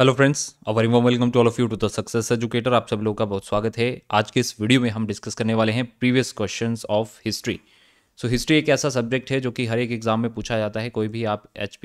Hello friends और very welcome to all of you to the success educator आप सब लोगों का बहुत स्वागत है आज के इस वीडियो में हम डिस्कस करने वाले हैं previous questions of history so history एक ऐसा सब्जेक्ट है जो कि हर एक एग्ज़ाम में पूछा जाता है कोई भी आप एच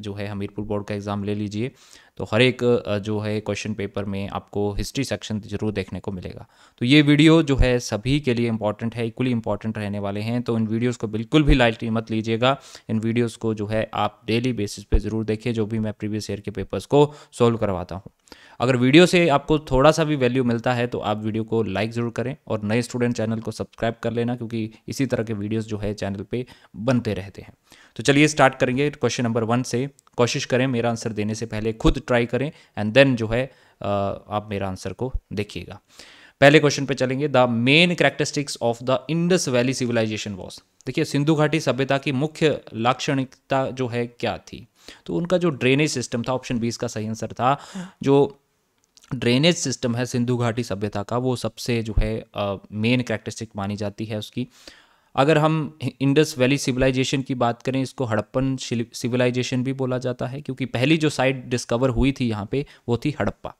जो है हमीरपुर बोर्ड का एग्ज़ाम ले लीजिए तो हर एक जो है क्वेश्चन पेपर में आपको हिस्ट्री सेक्शन जरूर देखने को मिलेगा तो ये वीडियो जो है सभी के लिए इंपॉर्टेंट है इक्वली इंपॉर्टेंट रहने वाले हैं तो इन वीडियोस को बिल्कुल भी लाइट मत लीजिएगा इन वीडियोस को जो है आप डेली बेसिस पे ज़रूर देखिए जो भी मैं प्रीवियस ईयर के पेपर्स को सोल्व करवाता हूँ अगर वीडियो से आपको थोड़ा सा भी वैल्यू मिलता है तो आप वीडियो को लाइक ज़रूर करें और नए स्टूडेंट चैनल को सब्सक्राइब कर लेना क्योंकि इसी तरह के वीडियोज़ जो है चैनल पर बनते रहते हैं तो चलिए स्टार्ट करेंगे क्वेश्चन नंबर वन से कोशिश करें मेरा आंसर देने से पहले खुद ट्राई करें एंड देन जो है आप मेरा आंसर को देखिएगा पहले क्वेश्चन पे चलेंगे the main characteristics of the Indus valley civilisation was देखिए सिंधु घाटी सभ्यता की मुख्य लाक्षणिकता जो है क्या थी तो उनका जो ड्रेनेज सिस्टम था ऑप्शन बीस का सही आंसर था जो ड्रेनेज सिस्टम है सिंधु घाटी सभ्यता का वो सबसे जो है मेन करेक्टरिस्टिक मानी जाती है उसकी अगर हम इंडस वैली सिविलाइजेशन की बात करें इसको हड़प्पन सिविलाइजेशन भी बोला जाता है क्योंकि पहली जो साइट डिस्कवर हुई थी यहाँ पे वो थी हड़प्पा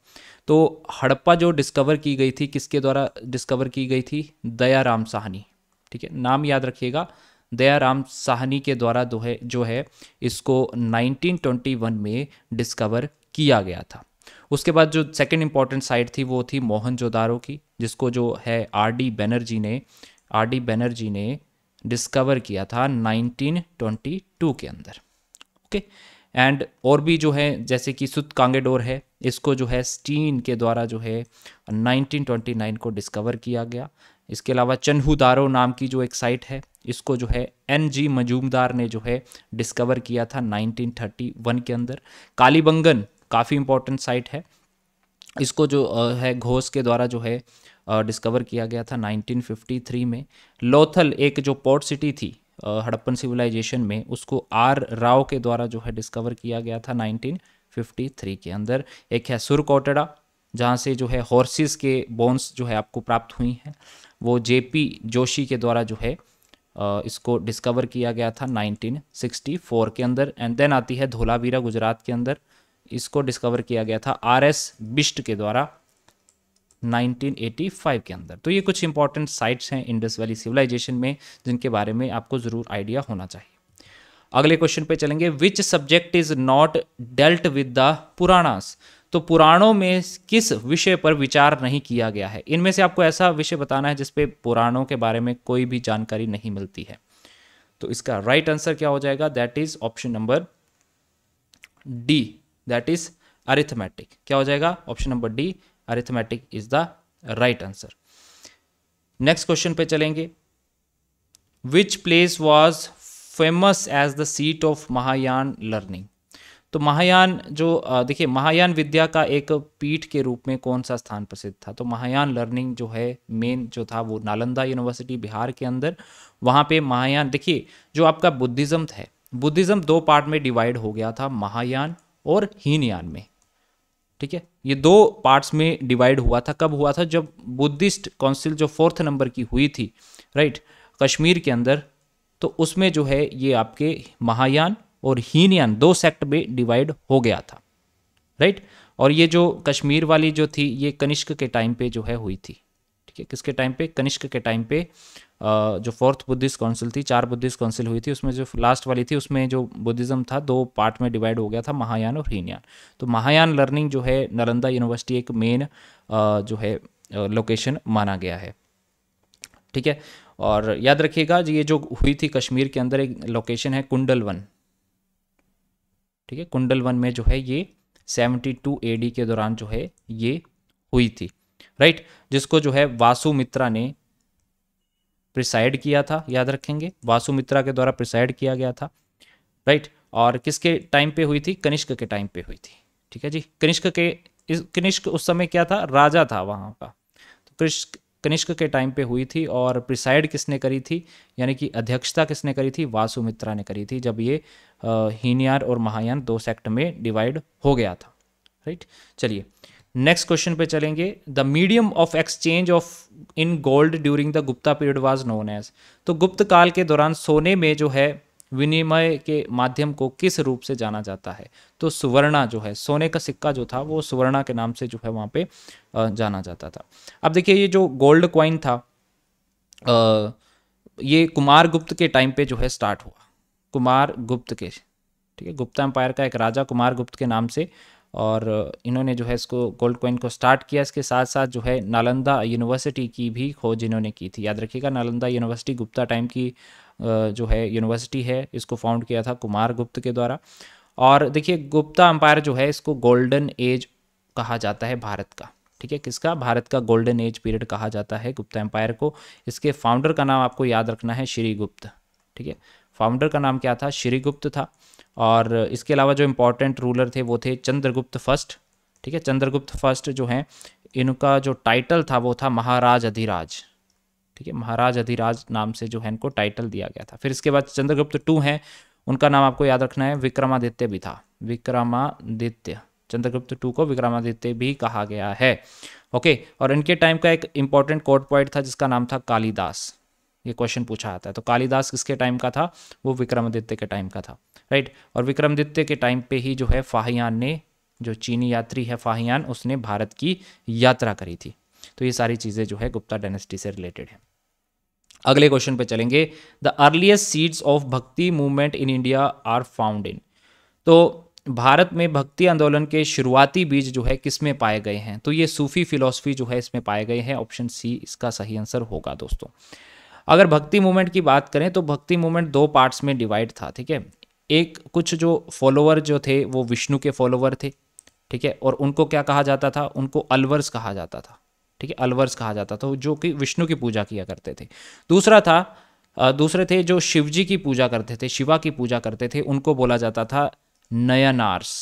तो हड़प्पा जो डिस्कवर की गई थी किसके द्वारा डिस्कवर की गई थी दयाराम साहनी ठीक है नाम याद रखिएगा दयाराम साहनी के द्वारा दो है जो है इसको 1921 में डिस्कवर किया गया था उसके बाद जो सेकेंड इम्पॉर्टेंट साइट थी वो थी मोहन की जिसको जो है आर डी बनर्जी ने आर डी बैनर्जी ने डिस्कवर किया था 1922 के अंदर ओके एंड और भी जो है जैसे कि सुत कांगेडोर है इसको जो है स्टीन के द्वारा जो है 1929 को डिस्कवर किया गया इसके अलावा चन्हूदारो नाम की जो एक साइट है इसको जो है एन जी मजूमदार ने जो है डिस्कवर किया था 1931 के अंदर कालीबंगन काफ़ी इंपॉर्टेंट साइट है इसको जो है घोष के द्वारा जो है डिस्कवर किया गया था 1953 में लोथल एक जो पोर्ट सिटी थी हड़प्पन सिविलाइजेशन में उसको आर राव के द्वारा जो है डिस्कवर किया गया था 1953 के अंदर एक है सुरकोटड़ा जहाँ से जो है हॉर्सेस के बोन्स जो है आपको प्राप्त हुई हैं वो जेपी जोशी के द्वारा जो है इसको डिस्कवर किया गया था 1964 के अंदर एंड देन आती है धोलावीरा गुजरात के अंदर इसको डिस्कवर किया गया था आर एस बिस्ट के द्वारा 1985 के अंदर तो ये कुछ इंपॉर्टेंट साइट्स हैं इंडस वैली सिविलाइजेशन में जिनके बारे में आपको ज़रूर आइडिया होना चाहिए अगले क्वेश्चन पे चलेंगे which subject is not dealt with the Puranas तो पुराणों में किस विषय पर विचार नहीं किया गया है इनमें से आपको ऐसा विषय बताना है जिसपे पुराणों के बारे में कोई भी जानकारी नहीं मिलती है तो इसका राइट right आंसर क्या हो जाएगा that is option number D that is arithmetic क्या हो जाएगा option number D arithmetic is the right answer next question पे चलेंगे which place was famous as the seat of Mahayana learning तो महायान जो देखिए महायान विद्या का एक पीठ के रूप में कौन सा स्थान प्रसिद्ध था तो महायान लर्निंग जो है मेन जो था वो नालंदा यूनिवर्सिटी बिहार के अंदर वहाँ पे महायान देखिए जो आपका बुद्धिज़्म है बुद्धिज़्म दो पार्ट में डिवाइड हो गया था महायान और हीनयान में ठीक है ये दो पार्ट्स में डिवाइड हुआ था कब हुआ था जब बुद्धिस्ट काउंसिल जो फोर्थ नंबर की हुई थी राइट कश्मीर के अंदर तो उसमें जो है ये आपके महायान और हीनयान दो सेक्ट में डिवाइड हो गया था राइट और ये जो कश्मीर वाली जो थी ये कनिष्क के टाइम पे जो है हुई थी ठीक है किसके टाइम पे कनिष्क के टाइम पे जो फोर्थ बुद्धिस्ट काउंसिल थी चार बुद्धिस्ट काउंसिल हुई थी उसमें जो लास्ट वाली थी उसमें जो बुद्धिज़्म था दो पार्ट में डिवाइड हो गया था महायान और हीनयान तो महायान लर्निंग जो है नालंदा यूनिवर्सिटी एक मेन जो है लोकेशन माना गया है ठीक है और याद रखिएगा ये जो हुई थी कश्मीर के अंदर एक लोकेशन है कुंडल वन ठीक है कुंडल वन में जो है ये सेवेंटी टू के दौरान जो है ये हुई थी राइट जिसको जो है वासु मित्रा ने प्रिसाइड किया था याद रखेंगे वासुमित्रा के द्वारा प्रिसाइड किया गया था राइट और किसके टाइम पे हुई थी कनिष्क के टाइम पे हुई थी ठीक है जी कनिष्क के इस कनिष्क उस समय क्या था राजा था वहाँ का तो कृष्क कनिष्क के टाइम पे हुई थी और प्रिसाइड किसने करी थी यानी कि अध्यक्षता किसने करी थी वासुमित्रा ने करी थी जब ये हीनयान और महायान दो सेक्ट में डिवाइड हो गया था राइट चलिए नेक्स्ट क्वेश्चन पे चलेंगे the medium of exchange of in gold during the Gupta period was known as तो गुप्त काल के दौरान सोने में जो है विनिमय के माध्यम को किस रूप से जाना जाता है तो सुवर्णा जो है सोने का सिक्का जो था वो सुवर्णा के नाम से जो है वहाँ पे जाना जाता था अब देखिए ये जो गोल्ड क्वाइन था आ, ये कुमार गुप्त के टाइम पे जो है स्टार्ट हुआ कुमार गुप्त के ठीक है गुप्ता एम्पायर का एक राजा कुमार गुप्त के नाम से और इन्होंने जो है इसको गोल्ड कॉइन को स्टार्ट किया इसके साथ साथ जो है नालंदा यूनिवर्सिटी की भी खोज इन्होंने की थी याद रखिएगा नालंदा यूनिवर्सिटी गुप्ता टाइम की जो है यूनिवर्सिटी है इसको फाउंड किया था कुमार गुप्त के द्वारा और देखिए गुप्ता अंपायर जो है इसको गोल्डन एज कहा जाता है भारत का ठीक है किसका भारत का गोल्डन एज पीरियड कहा जाता है गुप्ता एम्पायर को इसके फाउंडर का नाम आपको याद रखना है श्री गुप्त ठीक है फाउंडर का नाम क्या था श्रीगुप्त था और इसके अलावा जो इम्पोर्टेंट रूलर थे वो थे चंद्रगुप्त फर्स्ट ठीक है चंद्रगुप्त फर्स्ट जो हैं इनका जो टाइटल था वो था महाराज अधिराज ठीक है महाराज अधिराज नाम से जो है इनको टाइटल दिया गया था फिर इसके बाद चंद्रगुप्त टू हैं उनका नाम आपको याद रखना है विक्रमादित्य भी था विक्रमादित्य चंद्रगुप्त टू को विक्रमादित्य भी कहा गया है ओके और इनके टाइम का एक इंपॉर्टेंट कोर्ट पॉइंट था जिसका नाम था कालिदास ये क्वेश्चन पूछा आता है तो कालिदास किसके टाइम का था वो विक्रमादित्य के टाइम का था राइट और विक्रमादित्य के टाइम पे ही जो है फाहियान ने जो चीनी यात्री है फाहियान उसने भारत की यात्रा करी थी तो ये सारी चीज़ें जो है गुप्ता डायनेस्टी से रिलेटेड है अगले क्वेश्चन पे चलेंगे the earliest seeds of bhakti movement in India are found in तो भारत में भक्ति आंदोलन के शुरुआती बीज जो है किस में पाए गए हैं तो ये सूफी फिलॉसफी जो है इसमें पाए गए हैं ऑप्शन सी इसका सही आंसर होगा दोस्तों अगर भक्ति मूवमेंट की बात करें तो भक्ति मूवमेंट दो पार्ट्स में डिवाइड था ठीक है एक कुछ जो फॉलोअर जो थे वो विष्णु के फॉलोअर थे ठीक है और उनको क्या कहा जाता था उनको अलवर्स कहा जाता था ठीक है अलवर्स कहा जाता था जो कि विष्णु की पूजा किया करते थे दूसरा था दूसरे थे जो शिवजी की पूजा करते थे शिवा की पूजा करते थे उनको बोला जाता था नयनार्स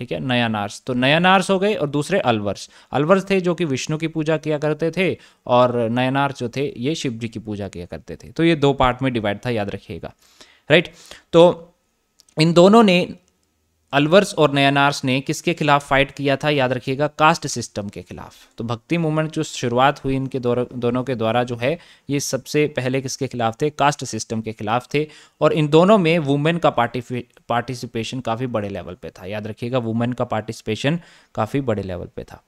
ठीक है नयनार्स तो नयानार्स हो गए और दूसरे अलवर्स अलवर्स थे जो कि विष्णु की पूजा किया करते थे और नार्स जो थे ये शिव जी की पूजा किया करते थे तो ये दो पार्ट में डिवाइड था याद रखिएगा राइट तो इन दोनों ने अलवर्स और नयानार्स ने किसके खिलाफ फाइट किया था याद रखिएगा कास्ट सिस्टम के खिलाफ तो भक्ति मूवमेंट जो शुरुआत हुई इनके दोनों के द्वारा जो है ये सबसे पहले किसके खिलाफ थे कास्ट सिस्टम के खिलाफ थे और इन दोनों में वुमेन का पार्टिसिपेशन काफ़ी बड़े लेवल पे था याद रखिएगा वुमेन का पार्टिसिपेशन काफ़ी बड़े लेवल पे था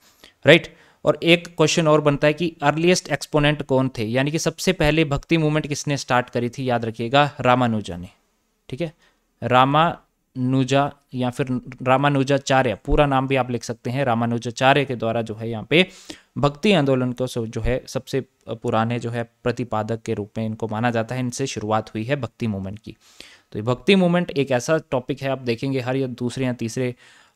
राइट right? और एक क्वेश्चन और बनता है कि अर्लीस्ट एक्सपोनेंट कौन थे यानी कि सबसे पहले भक्ति मूवमेंट किसने स्टार्ट करी थी याद रखिएगा रामानुजा ने ठीक है रामा नुजा या फिर रामानुजाचार्य पूरा नाम भी आप लिख सकते हैं रामानुजाचार्य के द्वारा जो है यहाँ पे भक्ति आंदोलन को जो है सबसे पुराने जो है प्रतिपादक के रूप में इनको माना जाता है इनसे शुरुआत हुई है भक्ति मूवमेंट की तो ये भक्ति मूवमेंट एक ऐसा टॉपिक है आप देखेंगे हर या दूसरे या तीसरे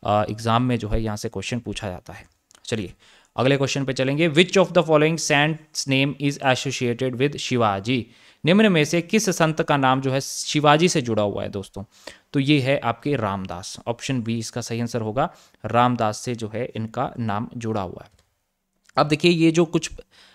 एग्जाम में जो है यहाँ से क्वेश्चन पूछा जाता है चलिए अगले क्वेश्चन पे चलेंगे which of the following saints name is associated with Shivaji निम्न में से किस संत का नाम जो है शिवाजी से जुड़ा हुआ है दोस्तों तो ये है आपके रामदास ऑप्शन बी इसका सही आंसर होगा रामदास से जो है इनका नाम जुड़ा हुआ है अब देखिए ये जो कुछ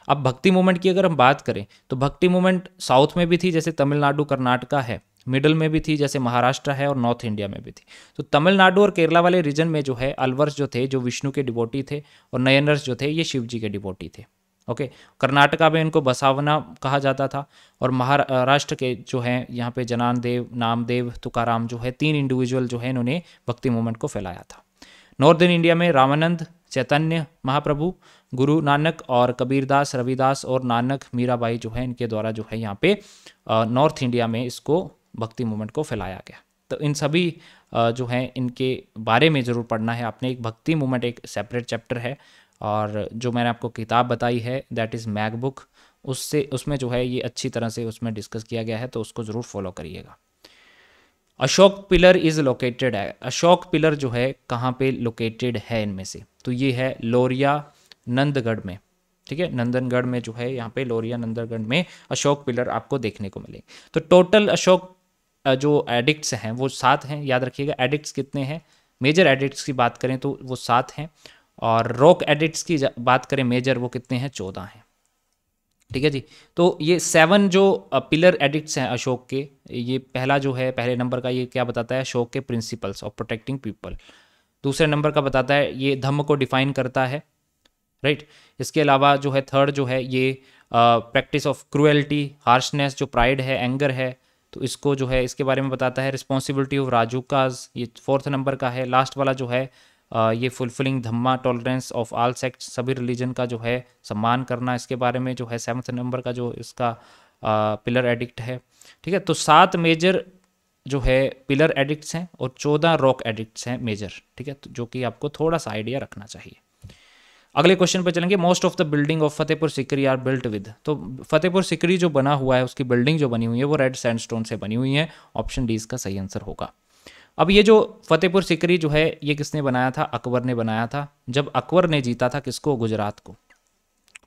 अब भक्ति मूवमेंट की अगर हम बात करें तो भक्ति मूवमेंट साउथ में भी थी जैसे तमिलनाडु कर्नाटका है मिडल में भी थी जैसे महाराष्ट्र है और नॉर्थ इंडिया में भी थी तो तमिलनाडु और केरला वाले रीजन में जो है अलवर्स जो थे जो विष्णु के डिबोटी थे और नयनर्स जो थे ये शिव जी के डिबोटी थे ओके कर्नाटका में इनको बसावना कहा जाता था और महाराष्ट्र के जो हैं यहाँ पे जनान देव नामदेव तुकाराम जो है तीन इंडिविजुअल जो है इन्होंने भक्ति मूवमेंट को फैलाया था नॉर्दर्न इंडिया में रामानंद चैतन्य महाप्रभु गुरु नानक और कबीरदास रविदास और नानक मीराबाई जो है इनके द्वारा जो है यहाँ पे नॉर्थ इंडिया में इसको भक्ति मूवमेंट को फैलाया गया तो इन सभी जो हैं इनके बारे में ज़रूर पढ़ना है आपने एक भक्ति मूवमेंट एक सेपरेट चैप्टर है और जो मैंने आपको किताब बताई है दैट इज़ मैकबुक उससे उसमें जो है ये अच्छी तरह से उसमें डिस्कस किया गया है तो उसको ज़रूर फॉलो करिएगा अशोक पिलर इज़ लोकेटेड है अशोक पिलर जो है कहाँ पे लोकेटेड है इनमें से तो ये है लोरिया नंदगढ़ में ठीक है नंदनगढ़ में जो है यहाँ पे लोरिया नंदनगढ़ में अशोक पिलर आपको देखने को मिले तो टोटल अशोक जो एडिक्ट्स हैं वो सात हैं याद रखिएगा एडिक्ट्स कितने हैं मेजर एडिक्ट्स की बात करें तो वो सात हैं और रॉक एडिट्स की बात करें मेजर वो कितने हैं चौदह हैं ठीक है जी तो ये सेवन जो पिलर एडिक्ट्स हैं अशोक के ये पहला जो है पहले नंबर का ये क्या बताता है अशोक के प्रिंसिपल्स ऑफ प्रोटेक्टिंग पीपल दूसरे नंबर का बताता है ये धम्म को डिफाइन करता है राइट इसके अलावा जो है थर्ड जो है ये प्रैक्टिस ऑफ क्रुएल्टी हार्शनेस जो प्राइड है एंगर है तो इसको जो है इसके बारे में बताता है रिस्पॉन्सिबिलिटी ऑफ राजू काज ये फोर्थ नंबर का है लास्ट वाला जो है ये fulfilling dhamma tolerance of all sect सभी रिलीजन का जो है सम्मान करना इसके बारे में जो है सेवन्थ नंबर का जो इसका पिलर एडिक्ट है ठीक है तो सात मेजर जो है पिलर एडिक्ट्स हैं और चौदह रॉक एडिक्ट्स हैं मेजर ठीक है तो जो कि आपको थोड़ा सा आइडिया रखना चाहिए अगले क्वेश्चन पर चलेंगे most of the building of Fatehpur Sikri are built with तो फतेहपुर सिकरी जो बना हुआ है उसकी बिल्डिंग जो बनी हुई है वो रेड सैंडस्टोन से बनी हुई है ऑप्शन डी इसका सही आंसर होगा अब ये जो फतेहपुर सिकरी जो है ये किसने बनाया था अकबर ने बनाया था जब अकबर ने जीता था किसको गुजरात को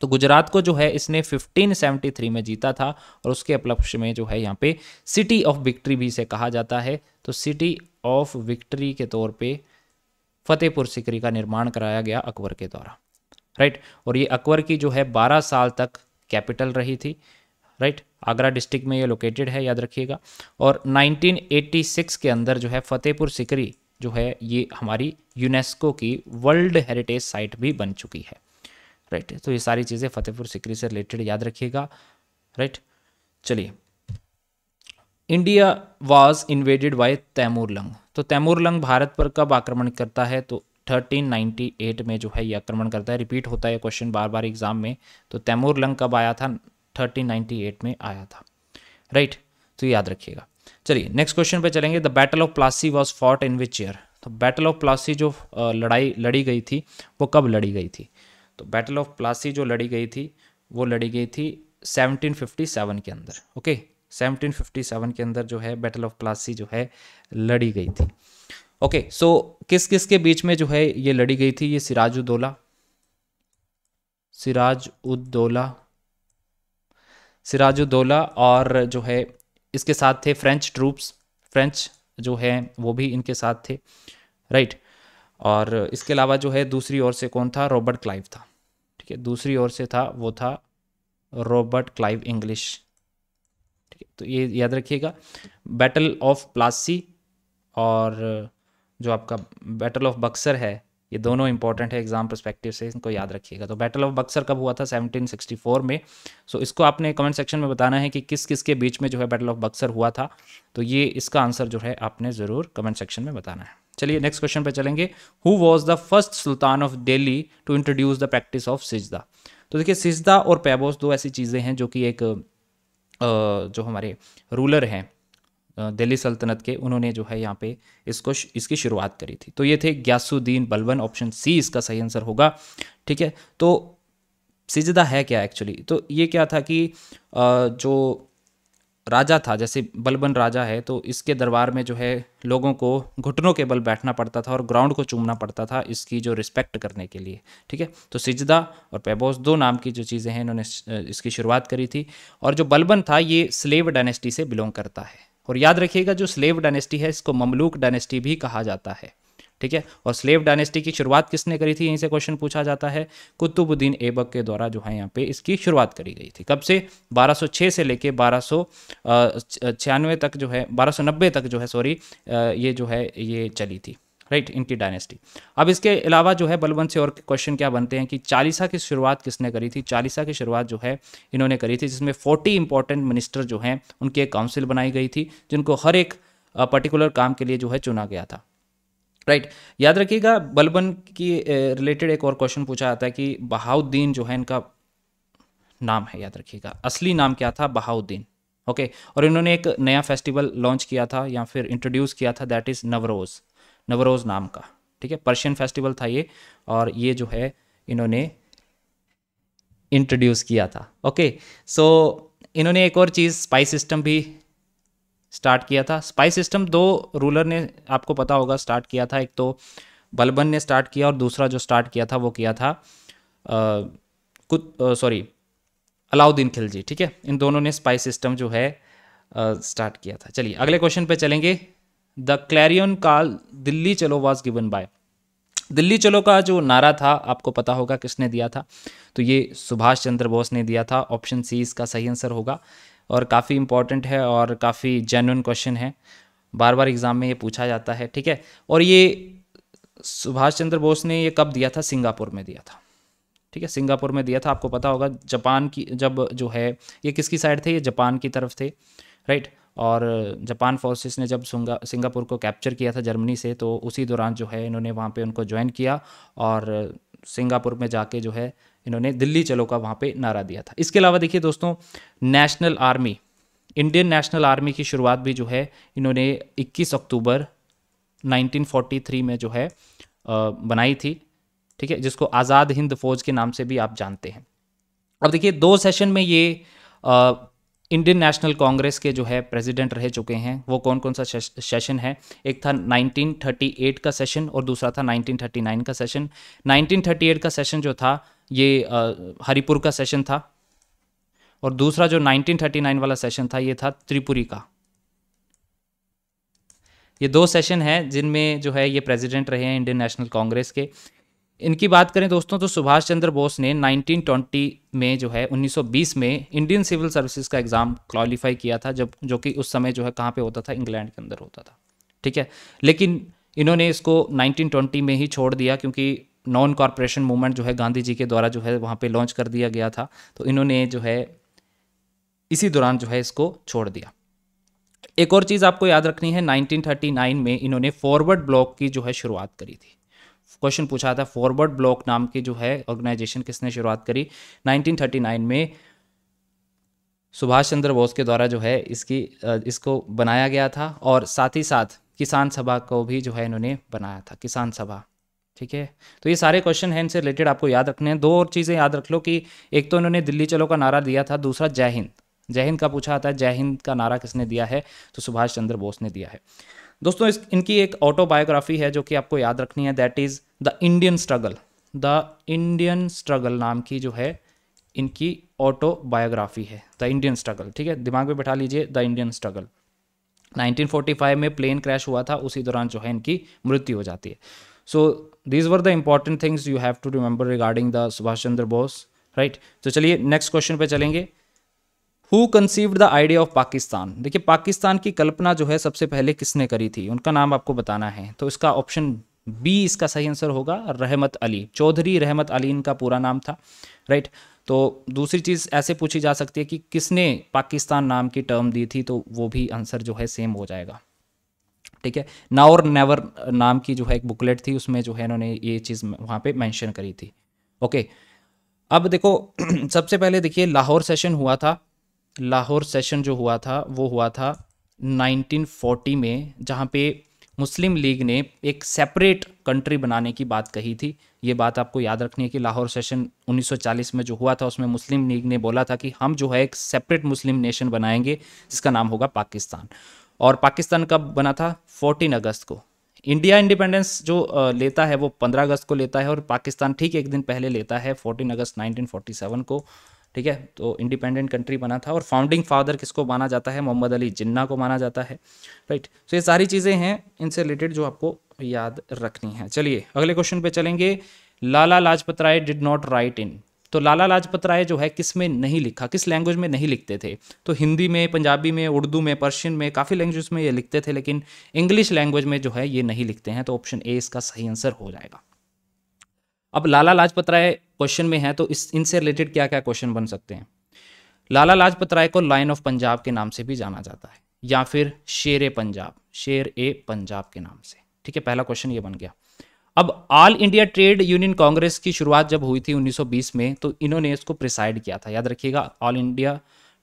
तो गुजरात को जो है इसने 1573 में जीता था और उसके उपलक्ष्य में जो है यहाँ पे सिटी ऑफ विक्ट्री भी इसे कहा जाता है तो सिटी ऑफ विक्ट्री के तौर पे फतेहपुर सिकरी का निर्माण कराया गया अकबर के द्वारा राइट और ये अकबर की जो है 12 साल तक कैपिटल रही थी राइट आगरा डिस्ट्रिक्ट में ये लोकेटेड है याद रखिएगा और 1986 के अंदर जो है फतेहपुर सिकरी जो है ये हमारी यूनेस्को की वर्ल्ड हेरिटेज साइट भी बन चुकी है राइट तो ये सारी चीज़ें फतेहपुर सिकरी से रिलेटेड याद रखिएगा राइट चलिए India was invaded by Timurlang तो तैमूरलंग भारत पर कब आक्रमण करता है तो 1398 में जो है ये आक्रमण करता है रिपीट होता है क्वेश्चन बार बार एग्जाम में तो तैमूरलंग कब आया था 1398 में आया था राइट right? तो याद रखिएगा चलिए नेक्स्ट क्वेश्चन पे चलेंगे the battle of Plassey was fought in which year तो बैटल ऑफ प्लासी जो लड़ाई लड़ी गई थी वो कब लड़ी गई थी तो बैटल ऑफ प्लासी जो लड़ी गई थी वो लड़ी गई थी 1757 के अंदर ओके 1757 के अंदर जो है बैटल ऑफ प्लासी जो है लड़ी गई थी ओके okay, सो so, किस किस के बीच में जो है ये लड़ी गई थी ये सिराज उदोला सिराज उद्दौला सिराजुद्दौला और जो है इसके साथ थे फ्रेंच ट्रूप्स फ्रेंच जो हैं वो भी इनके साथ थे राइट और इसके अलावा जो है दूसरी ओर से कौन था रॉबर्ट क्लाइव था ठीक है दूसरी ओर से था वो था रॉबर्ट क्लाइव इंग्लिश ठीक है तो ये याद रखिएगा बैटल ऑफ प्लासी और जो आपका बैटल ऑफ बक्सर है ये दोनों इंपॉर्टेंट है एग्जाम परस्पेक्टिव से इनको याद रखिएगा तो बैटल ऑफ बक्सर कब हुआ था 1764 में सो इसको आपने कमेंट सेक्शन में बताना है कि किस किस के बीच में जो है बैटल ऑफ बक्सर हुआ था तो ये इसका आंसर जो है आपने ज़रूर कमेंट सेक्शन में बताना है चलिए नेक्स्ट क्वेश्चन पे चलेंगे who was the first sultan of Delhi to introduce the practice of sijda तो देखिए सिजदा और पैबोस दो ऐसी चीज़ें हैं जो कि एक जो हमारे रूलर हैं दिल्ली सल्तनत के उन्होंने जो है यहाँ पे इसको इसकी शुरुआत करी थी तो ये थे ग्यासुद्दीन बलबन ऑप्शन सी इसका सही आंसर होगा ठीक है तो सिजदा है क्या एक्चुअली तो ये क्या था कि जो राजा था जैसे बलबन राजा है तो इसके दरबार में जो है लोगों को घुटनों के बल बैठना पड़ता था और ग्राउंड को चूमना पड़ता था इसकी जो रिस्पेक्ट करने के लिए ठीक है तो सिजदा और पेबोस दो नाम की जो चीज़ें हैं इन्होंने इसकी शुरुआत करी थी और जो बलबन था ये स्लेव डायनेस्टी से बिलोंग करता है और याद रखिएगा जो स्लेव डायनेस्टी है इसको ममलूक डायनेस्टी भी कहा जाता है ठीक है और स्लेव डायनेस्टी की शुरुआत किसने करी थी यहीं से क्वेश्चन पूछा जाता है कुतुबुद्दीन एबक के द्वारा जो है यहाँ पे इसकी शुरुआत करी गई थी कब से 1206 से लेके बारह तक जो है बारह तक जो है सॉरी ये जो है ये चली थी राइट इनकी डायनेस्टी अब इसके अलावा जो है बलवंत से और क्वेश्चन क्या बनते हैं कि चालीसा की शुरुआत किसने करी थी चालीसा की शुरुआत जो है इन्होंने करी थी जिसमें फोर्टी इंपॉर्टेंट मिनिस्टर जो हैं उनकी एक काउंसिल बनाई गई थी जिनको हर एक पर्टिकुलर काम के लिए जो है चुना गया था राइट right. याद रखिएगा बलबन की रिलेटेड एक और क्वेश्चन पूछा जाता है कि बहाउद्दीन जो है इनका नाम है याद रखिएगा असली नाम क्या था बहाउद्दीन ओके okay. और इन्होंने एक नया फेस्टिवल लॉन्च किया था या फिर इंट्रोड्यूस किया था दैट इज़ नवरोज़ नवरोज़ नाम का ठीक है पर्शियन फेस्टिवल था ये और ये जो है इन्होंने इंट्रोड्यूस किया था ओके सो इन्होंने एक और चीज़ स्पाई सिस्टम भी स्टार्ट किया था स्पाई सिस्टम दो रूलर ने आपको पता होगा स्टार्ट किया था एक तो बलबन ने स्टार्ट किया और दूसरा जो स्टार्ट किया था वो किया था कुत सॉरी अलाउद्दीन खिलजी ठीक है इन दोनों ने स्पाई सिस्टम जो है स्टार्ट किया था चलिए अगले क्वेश्चन पे चलेंगे द क्लैरियन कॉल दिल्ली चलो वॉज गिवन बाय दिल्ली चलो का जो नारा था आपको पता होगा किसने दिया था तो ये सुभाष चंद्र बोस ने दिया था ऑप्शन सी इसका सही आंसर होगा और काफ़ी इंपॉर्टेंट है और काफ़ी जेन्यन क्वेश्चन है बार बार एग्ज़ाम में ये पूछा जाता है ठीक है और ये सुभाष चंद्र बोस ने ये कब दिया था सिंगापुर में दिया था ठीक है सिंगापुर में दिया था आपको पता होगा जापान की जब जो है ये किसकी साइड थे ये जापान की तरफ थे राइट और जापान फोर्सेस ने जब सिंगापुर को कैप्चर किया था जर्मनी से तो उसी दौरान जो है इन्होंने वहाँ पे उनको ज्वाइन किया और सिंगापुर में जाके जो है इन्होंने दिल्ली चलो का वहाँ पे नारा दिया था इसके अलावा देखिए दोस्तों national army Indian national army की शुरुआत भी जो है इन्होंने 21 अक्टूबर 1943 में जो है बनाई थी ठीक है जिसको आज़ाद हिंद फौज के नाम से भी आप जानते हैं अब देखिए दो सेशन में ये इंडियन नेशनल कांग्रेस के जो है प्रेसिडेंट रह चुके हैं वो कौन कौन सा सेशन है एक था 1938 का सेशन और दूसरा था 1939 का सेशन 1938 का सेशन जो था ये हरिपुर का सेशन था और दूसरा जो 1939 वाला सेशन था ये था त्रिपुरी का ये दो सेशन हैं जिनमें जो है ये प्रेसिडेंट रहे हैं इंडियन नेशनल कांग्रेस के इनकी बात करें दोस्तों तो सुभाष चंद्र बोस ने 1920 में जो है 1920 में इंडियन सिविल सर्विसेज का एग्ज़ाम क्वालिफाई किया था जब जो कि उस समय जो है कहाँ पे होता था इंग्लैंड के अंदर होता था ठीक है लेकिन इन्होंने इसको 1920 में ही छोड़ दिया क्योंकि नॉन कॉरपोरेशन मूवमेंट जो है गांधी जी के द्वारा जो है वहाँ पर लॉन्च कर दिया गया था तो इन्होंने जो है इसी दौरान जो है इसको छोड़ दिया एक और चीज़ आपको याद रखनी है नाइनटीन में इन्होंने फॉरवर्ड ब्लॉक की जो है शुरुआत करी थी क्वेश्चन पूछा था फॉरवर्ड ब्लॉक नाम की जो है ऑर्गेनाइजेशन किसने शुरुआत करी 1939 में सुभाष चंद्र बोस के द्वारा जो है इसकी इसको बनाया गया था और साथ ही साथ किसान सभा को भी जो है इन्होंने बनाया था किसान सभा ठीक है तो ये सारे क्वेश्चन हैं इनसे रिलेटेड आपको याद रखने हैं दो और चीज़ें याद रख लो कि एक तो इन्होंने दिल्ली चलो का नारा दिया था दूसरा जय हिंद जय हिंद का पूछा आता है जय हिंद का नारा किसने दिया है तो सुभाष चंद्र बोस ने दिया है दोस्तों इस इनकी एक ऑटोबायोग्राफी है जो कि आपको याद रखनी है that is the Indian struggle the Indian struggle नाम की जो है इनकी ऑटोबायोग्राफी है द इंडियन स्ट्रगल ठीक है दिमाग में बैठा लीजिए द इंडियन स्ट्रगल 1945 में प्लेन क्रैश हुआ था उसी दौरान जो है इनकी मृत्यु हो जाती है so these were the important things you have to remember regarding the Subhash Chandra Bose right तो चलिए नेक्स्ट क्वेश्चन पे चलेंगे who conceived the idea of Pakistan देखिए पाकिस्तान की कल्पना जो है सबसे पहले किसने करी थी उनका नाम आपको बताना है तो इसका ऑप्शन बी इसका सही आंसर होगा रहमत अली चौधरी रहमत अली इनका पूरा नाम था राइट तो दूसरी चीज़ ऐसे पूछी जा सकती है कि किसने पाकिस्तान नाम की टर्म दी थी तो वो भी आंसर जो है सेम हो जाएगा ठीक है ना और नेवर नाम की जो है एक बुकलेट थी उसमें जो है इन्होंने ये चीज़ वहाँ पे मेंशन करी थी ओके अब देखो सबसे पहले देखिए लाहौर सेशन हुआ था लाहौर सेशन जो हुआ था वो हुआ था 1940 में जहाँ पे मुस्लिम लीग ने एक सेपरेट कंट्री बनाने की बात कही थी ये बात आपको याद रखनी है कि लाहौर सेशन 1940 में जो हुआ था उसमें मुस्लिम लीग ने बोला था कि हम जो है एक सेपरेट मुस्लिम नेशन बनाएंगे जिसका नाम होगा पाकिस्तान और पाकिस्तान कब बना था 14 अगस्त को इंडिया इंडिपेंडेंस जो लेता है वो 15 अगस्त को लेता है और पाकिस्तान ठीक एक दिन पहले लेता है 14 अगस्त 1947 को ठीक है तो इंडिपेंडेंट कंट्री बना था और फाउंडिंग फादर किसको माना जाता है मोहम्मद अली जिन्ना को माना जाता है राइट तो ये सारी चीज़ें हैं इनसे रिलेटेड जो आपको याद रखनी है चलिए अगले क्वेश्चन पे चलेंगे Lala Lajpat Rai did not write in तो लाला लाजपत राय जो है किस में नहीं लिखा किस लैंग्वेज में नहीं लिखते थे तो हिंदी में पंजाबी में उर्दू में पर्शियन में काफ़ी लैंग्वेज में ये लिखते थे लेकिन इंग्लिश लैंग्वेज में जो है ये नहीं लिखते हैं तो ऑप्शन ए इसका सही आंसर हो जाएगा अब लाला लाजपत राय क्वेश्चन में है तो इस इनसे रिलेटेड क्या क्या क्वेश्चन बन सकते हैं लाला लाजपत राय को लाइन ऑफ पंजाब के नाम से भी जाना जाता है या फिर शेर ए पंजाब शेर ए पंजाब के नाम से ठीक है पहला क्वेश्चन ये बन गया अब all India trade union congress की शुरुआत जब हुई थी 1920 में तो इन्होंने इसको प्रिसाइड किया था याद रखिएगा all India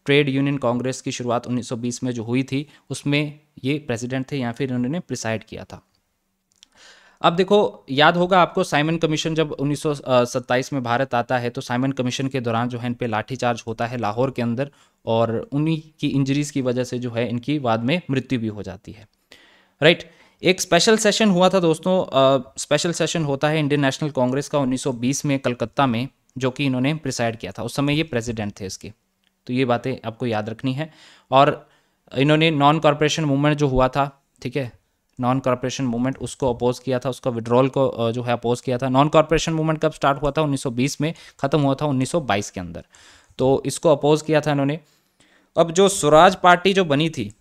trade union congress की शुरुआत 1920 में जो हुई थी उसमें ये प्रेसिडेंट थे या फिर इन्होंने प्रिसाइड किया था अब देखो याद होगा आपको साइमन कमीशन जब 1927 में भारत आता है तो साइमन कमीशन के दौरान जो है इन पर लाठीचार्ज होता है लाहौर के अंदर और उन्हीं की इंजरीज की वजह से जो है इनकी बाद में मृत्यु भी हो जाती है राइट एक स्पेशल सेशन हुआ था दोस्तों स्पेशल सेशन होता है इंडियन नेशनल कांग्रेस का उन्नीस में कलकत्ता में जो कि इन्होंने प्रिसाइड किया था उस समय ये प्रेसिडेंट थे इसके तो ये बातें आपको याद रखनी है और इन्होंने नॉन कॉरपोरेशन मूवमेंट जो हुआ था ठीक है नॉन कॉरपोरेशन मूवमेंट उसको अपोज किया था उसका विड्रॉल को जो है अपोज किया था नॉन कॉरपोरेशन मूवमेंट कब स्टार्ट हुआ था 1920 में ख़त्म हुआ था 1922 के अंदर तो इसको अपोज किया था इन्होंने अब जो स्वराज पार्टी जो बनी थी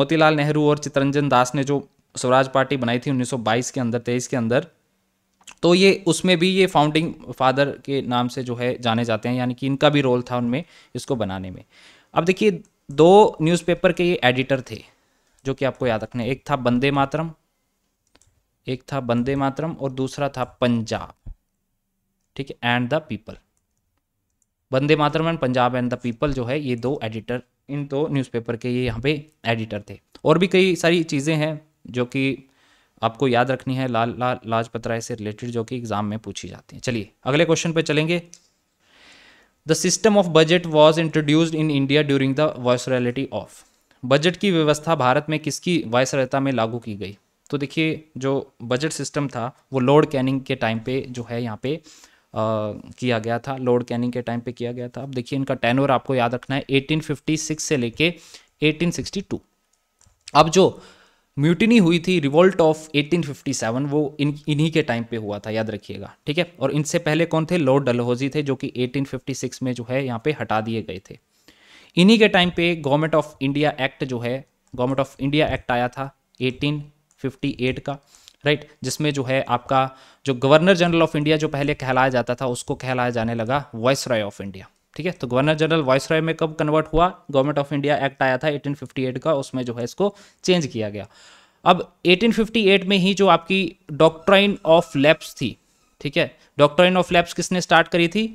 मोतीलाल नेहरू और चितरंजन दास ने जो स्वराज पार्टी बनाई थी उन्नीस के अंदर तेईस के अंदर तो ये उसमें भी ये फाउंडिंग फादर के नाम से जो है जाने जाते हैं यानी कि इनका भी रोल था उनमें इसको बनाने में अब देखिए दो न्यूज़पेपर के ये एडिटर थे जो कि आपको याद रखने एक था बंदे मातरम एक था बंदे मातरम और दूसरा था पंजाब ठीक है and the people Bande Mataram and Punjab and the people जो है ये दो एडिटर इन दो न्यूज़पेपर के ये यहाँ पे एडिटर थे और भी कई सारी चीज़ें हैं जो कि आपको याद रखनी है लाल ला, लाजपत राय से रिलेटेड जो कि एग्जाम में पूछी जाती हैं चलिए अगले क्वेश्चन पे चलेंगे the system of budget was introduced in India during the reality of budget की व्यवस्था भारत में किसकी वायसरयता में लागू की गई तो देखिए जो बजट सिस्टम था वो लोड कैनिंग के टाइम पे जो है यहाँ पे आ, किया गया था लोड कैनिंग के टाइम पे किया गया था अब देखिए इनका टेनोर आपको याद रखना है 1856 से लेके 1862 अब जो म्यूटिनी हुई थी रिवोल्ट ऑफ 1857 वो इन इन्हीं के टाइम पे हुआ था याद रखिएगा ठीक है और इनसे पहले कौन थे लॉर्ड डलहौजी थे जो कि 1856 में जो है यहाँ पे हटा दिए गए थे इन्हीं के टाइम पे गवर्नमेंट ऑफ इंडिया एक्ट जो है गवर्नमेंट ऑफ इंडिया एक्ट आया था 1858 का राइट right? जिसमें जो है आपका जो गवर्नर जनरल ऑफ इंडिया जो पहले कहलाया जाता था उसको कहलाया जाने लगा वॉइस रॉय ऑफ इंडिया ठीक है तो गवर्नर जनरल वॉइस रॉय में कब कन्वर्ट हुआ गवर्नमेंट ऑफ इंडिया एक्ट आया था 1858 का उसमें जो है इसको चेंज किया गया अब 1858 में ही जो आपकी डॉक्ट्राइन ऑफ लैब्स थी ठीक है डॉक्ट्राइन ऑफ लैप्स किसने स्टार्ट करी थी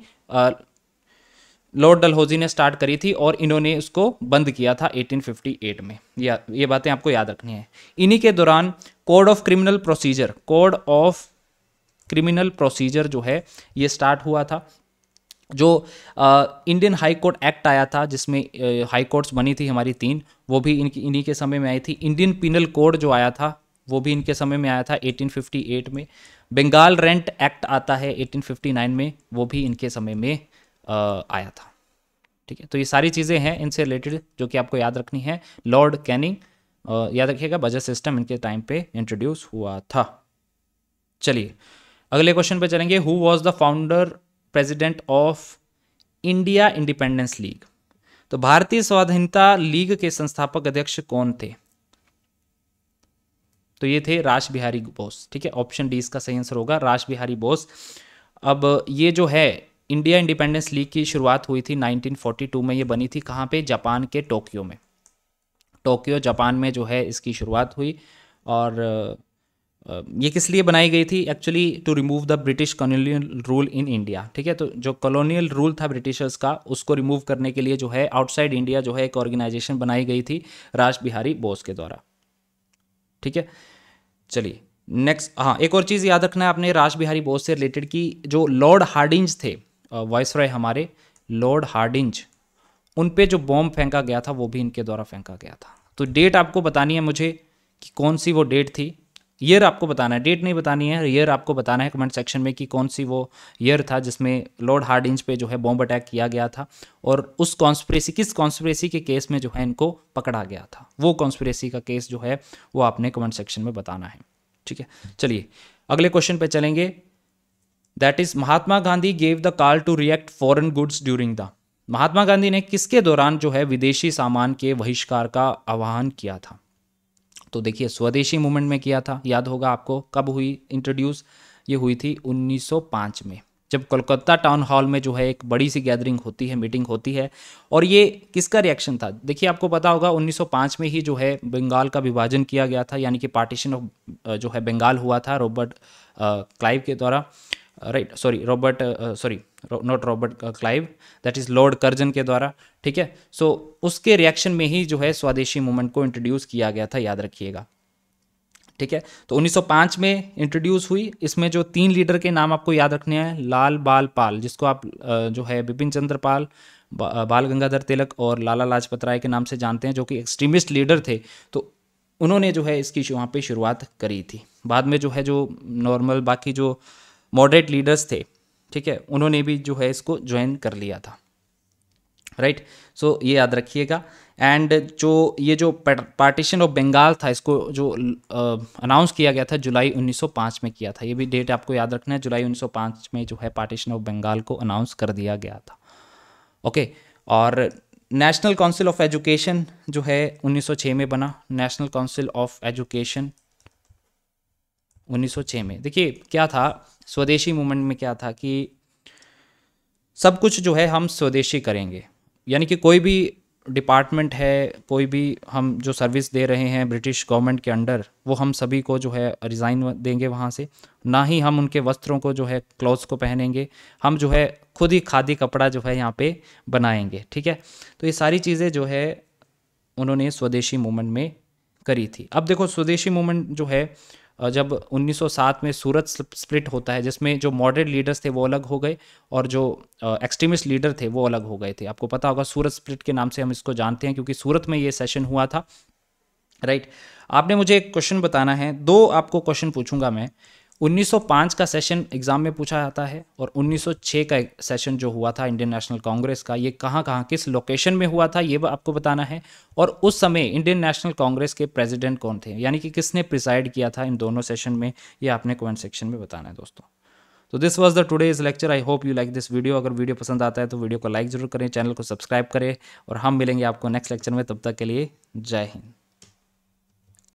लॉर्ड डलहौजी ने स्टार्ट करी थी और इन्होंने उसको बंद किया था 1858 में या ये बातें आपको याद रखनी है इन्हीं के दौरान code of criminal procedure code of criminal procedure जो है ये स्टार्ट हुआ था जो इंडियन हाई कोर्ट एक्ट आया था जिसमें हाई कोर्ट्स बनी थी हमारी तीन वो भी इनकी इन्हीं के समय में आई थी इंडियन पिनल कोड जो आया था वो भी इनके समय में आया था 1858 में बंगाल रेंट एक्ट आता है 1859 में वो भी इनके समय में आया था ठीक है तो ये सारी चीज़ें हैं इनसे रिलेटेड जो कि आपको याद रखनी है लॉर्ड कैनिंग याद रखिएगा बजट सिस्टम इनके टाइम पे इंट्रोड्यूस हुआ था चलिए अगले क्वेश्चन पे चलेंगे who was the founder president of India independence league तो भारतीय स्वाधीनता लीग के संस्थापक अध्यक्ष कौन थे तो ये थे राज बिहारी बोस ठीक है ऑप्शन डी इसका सही आंसर होगा राज बिहारी बोस अब ये जो है इंडिया इंडिपेंडेंस लीग की शुरुआत हुई थी 1942 में ये बनी थी कहाँ पे जापान के टोक्यो में टोक्यो जापान में जो है इसकी शुरुआत हुई और ये किस लिए बनाई गई थी actually to remove the British colonial rule in India ठीक है तो जो कॉलोनियल रूल था ब्रिटिशर्स का उसको रिमूव करने के लिए जो है आउटसाइड इंडिया जो है एक ऑर्गेनाइजेशन बनाई गई थी राज बिहारी बोस के द्वारा ठीक है चलिए नेक्स्ट हाँ एक और चीज़ याद रखना है आपने राज बिहारी बोस से रिलेटेड कि जो लॉर्ड हार्डिंग्स थे वॉइस रॉय हमारे लॉर्ड हार्डिंज उन पे जो बॉम्ब फेंका गया था वो भी इनके द्वारा फेंका गया था तो डेट आपको बतानी है मुझे कि कौन सी वो डेट थी ईयर आपको बताना है डेट नहीं बतानी है ईयर आपको बताना है कमेंट सेक्शन में कि कौन सी वो ईयर था जिसमें लॉर्ड हार्डिंज पे जो है बॉम्ब अटैक किया गया था और उस कॉन्स्परेसी किस कॉन्स्परेसी के केस में जो है इनको पकड़ा गया था वो कॉन्स्परेसी का केस जो है वो आपने कमेंट सेक्शन में बताना है ठीक है चलिए अगले क्वेश्चन पे चलेंगे that is Mahatma Gandhi gave the call to react foreign goods during the Mahatma Gandhi ने किसके दौरान जो है विदेशी सामान के बहिष्कार का आह्वान किया था तो देखिए स्वदेशी मूवमेंट में किया था याद होगा आपको कब हुई इंट्रोड्यूस ये हुई थी 1905 में जब कोलकाता टाउन हॉल में जो है एक बड़ी सी गैदरिंग होती है मीटिंग होती है और ये किसका रिएक्शन था देखिए आपको पता होगा 1905 में ही जो है बंगाल का विभाजन किया गया था यानी कि पार्टीशन ऑफ जो है बंगाल हुआ था रॉबर्ट क्लाइव के द्वारा right sorry Robert sorry not Robert Clive that is lord Curzon के द्वारा ठीक है सो so, उसके रिएक्शन में ही जो है स्वदेशी मूवमेंट को इंट्रोड्यूस किया गया था याद रखिएगा ठीक है तो 1905 में इंट्रोड्यूस हुई इसमें जो तीन लीडर के नाम आपको याद रखने हैं लाल बाल पाल जिसको आप uh, जो है बिपिन चंद्र पाल uh, बाल गंगाधर तिलक और लाला लाजपत राय के नाम से जानते हैं जो कि एक्सट्रीमिस्ट लीडर थे तो उन्होंने जो है इसकी वहाँ पे शुरुआत करी थी बाद में जो है जो नॉर्मल बाकी जो मॉडरेट लीडर्स थे ठीक है उन्होंने भी जो है इसको ज्वाइन कर लिया था राइट right? सो so, ये याद रखिएगा एंड जो ये जो पार्टीशन ऑफ बंगाल था इसको जो अनाउंस किया गया था जुलाई 1905 में किया था ये भी डेट आपको याद रखना है जुलाई 1905 में जो है पार्टीशन ऑफ बंगाल को अनाउंस कर दिया गया था ओके okay, और नेशनल काउंसिल ऑफ एजुकेशन जो है 1906 में बना नेशनल काउंसिल ऑफ एजुकेशन 1906 में देखिए क्या था स्वदेशी मूवमेंट में क्या था कि सब कुछ जो है हम स्वदेशी करेंगे यानी कि कोई भी डिपार्टमेंट है कोई भी हम जो सर्विस दे रहे हैं ब्रिटिश गवर्नमेंट के अंडर वो हम सभी को जो है रिज़ाइन देंगे वहाँ से ना ही हम उनके वस्त्रों को जो है क्लॉथ्स को पहनेंगे हम जो है खुद ही खादी कपड़ा जो है यहाँ पे बनाएंगे ठीक है तो ये सारी चीज़ें जो है उन्होंने स्वदेशी मूवमेंट में करी थी अब देखो स्वदेशी मूवमेंट जो है जब 1907 में सूरत स्प्लिट होता है जिसमें जो मॉडरेट लीडर्स थे वो अलग हो गए और जो एक्सट्रीमिस्ट लीडर थे वो अलग हो गए थे आपको पता होगा सूरत स्प्लिट के नाम से हम इसको जानते हैं क्योंकि सूरत में ये सेशन हुआ था राइट आपने मुझे एक क्वेश्चन बताना है दो आपको क्वेश्चन पूछूंगा मैं 1905 का सेशन एग्जाम में पूछा जाता है और 1906 का सेशन जो हुआ था इंडियन नेशनल कांग्रेस का ये कहाँ कहाँ किस लोकेशन में हुआ था ये आपको बताना है और उस समय इंडियन नेशनल कांग्रेस के प्रेसिडेंट कौन थे यानी कि किसने प्रिसाइड किया था इन दोनों सेशन में ये आपने कमेंट सेक्शन में बताना है दोस्तों तो this was the today's lecture I hope you like this video अगर वीडियो पसंद आता है तो वीडियो को लाइक जरूर करें चैनल को सब्सक्राइब करें और हम मिलेंगे आपको नेक्स्ट लेक्चर में तब तक के लिए जय हिंद